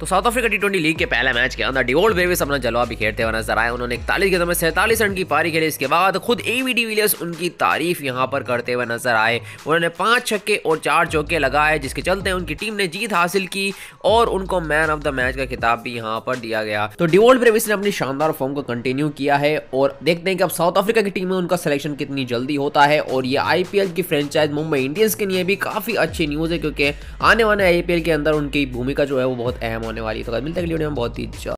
तो South Africa T twenty league के पहले मैच के अंदर डिवोल्ड ब्रेविस अपना जलवा बिखेरते हुए नजर आए उन्होंने इकतालीस गेंदों में सैंतालीस रन की पारी खेली इसके बाद खुद ए वी डिविलियर्स उनकी तारीफ यहाँ पर करते हुए नजर आए उन्होंने पाँच छक्के और चार चौके लगाए जिसके चलते उनकी टीम ने जीत हासिल की और उनको मैन ऑफ द मैच का खिताब भी यहाँ पर दिया गया तो डिवोल्ड ब्रेविस ने अपनी शानदार फॉर्म को कंटिन्यू किया है और देखते हैं कि अब साउथ अफ्रीका की टीम में उनका सिलेक्शन कितनी जल्दी होता है और ये आईपीएल की फ्रेंचाइज मुंबई इंडियंस के लिए भी काफी अच्छी न्यूज है क्योंकि आने वाले आईपीएल के अंदर उनकी भूमिका जो है वो बहुत अहम होने वाली है तो मिलते अगली वीडियो में बहुत ही अच्छा।